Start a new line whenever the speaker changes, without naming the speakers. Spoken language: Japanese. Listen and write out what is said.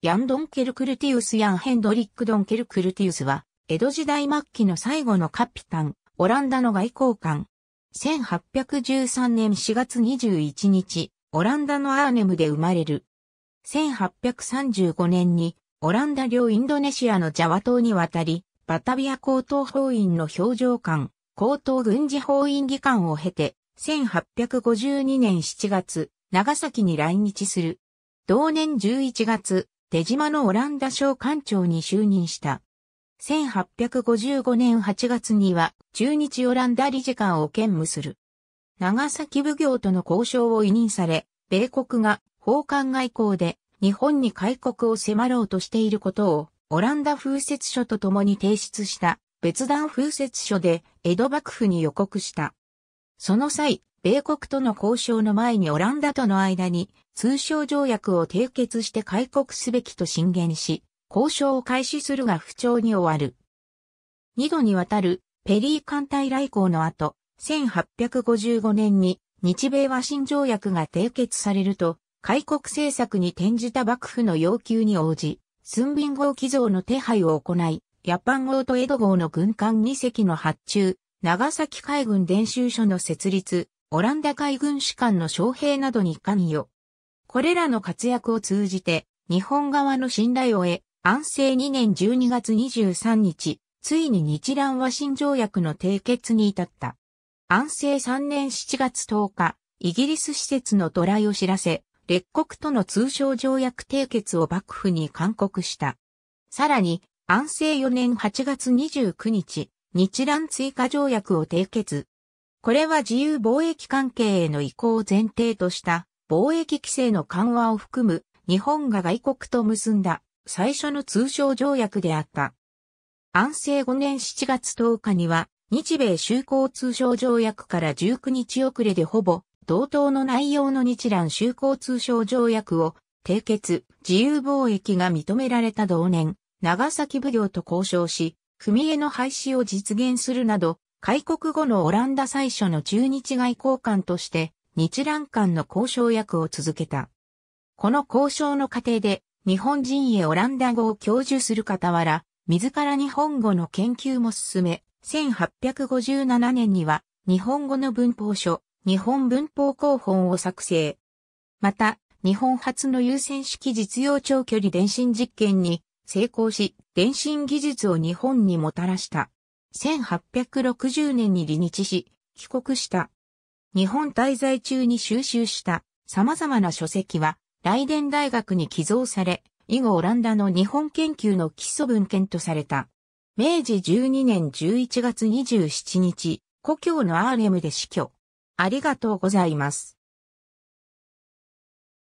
ヤンドンケルクルティウスヤンヘンドリック・ドンケルクルティウスは、江戸時代末期の最後のカピタン、オランダの外交官。1813年4月21日、オランダのアーネムで生まれる。1835年に、オランダ領インドネシアのジャワ島に渡り、バタビア高等法院の表情官、高等軍事法院議官を経て、1852年7月、長崎に来日する。同年11月、手島のオランダ省官庁に就任した。1855年8月には中日オランダ理事官を兼務する。長崎奉行との交渉を委任され、米国が奉還外交で日本に開国を迫ろうとしていることをオランダ風雪書と共に提出した別段風雪書で江戸幕府に予告した。その際、米国との交渉の前にオランダとの間に通商条約を締結して開国すべきと進言し、交渉を開始するが不調に終わる。二度にわたるペリー艦隊来航の後、1855年に日米和親条約が締結されると、開国政策に転じた幕府の要求に応じ、寸便号寄贈の手配を行い、ヤパン号と江戸号の軍艦2隻の発注、長崎海軍伝習所の設立、オランダ海軍士官の将兵などに関与。これらの活躍を通じて、日本側の信頼を得、安政2年12月23日、ついに日蘭和親条約の締結に至った。安政3年7月10日、イギリス施設の渡来を知らせ、列国との通商条約締結を幕府に勧告した。さらに、安政4年8月29日、日蘭追加条約を締結。これは自由貿易関係への移行を前提とした貿易規制の緩和を含む日本が外国と結んだ最初の通商条約であった。安政5年7月10日には日米修好通商条約から19日遅れでほぼ同等の内容の日蘭修好通商条約を締結、自由貿易が認められた同年、長崎奉行と交渉し、組合の廃止を実現するなど、開国後のオランダ最初の中日外交官として日蘭間の交渉役を続けた。この交渉の過程で日本人へオランダ語を教授する傍ら、自ら日本語の研究も進め、1857年には日本語の文法書、日本文法広本を作成。また、日本初の優先式実用長距離電信実験に成功し、電信技術を日本にもたらした。1860年に離日し、帰国した。日本滞在中に収集した様々な書籍は、ライデン大学に寄贈され、以後オランダの日本研究の基礎文献とされた。明治12年11月27日、故郷のアーレムで死去。ありがとうございます。